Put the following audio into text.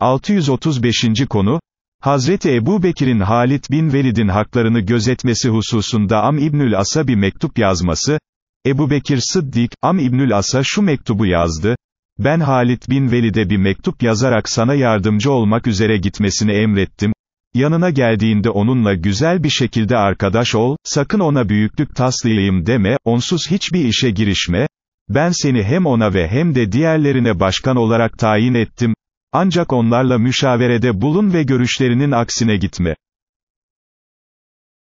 635. konu, Hazreti Ebu Bekir'in Halid bin Velid'in haklarını gözetmesi hususunda Am İbnül As'a bir mektup yazması, Ebu Bekir Sıddik, Am İbnül As'a şu mektubu yazdı, ben Halid bin Velid'e bir mektup yazarak sana yardımcı olmak üzere gitmesini emrettim, yanına geldiğinde onunla güzel bir şekilde arkadaş ol, sakın ona büyüklük taslayayım deme, onsuz hiçbir işe girişme, ben seni hem ona ve hem de diğerlerine başkan olarak tayin ettim, ancak onlarla müşaverede bulun ve görüşlerinin aksine gitme.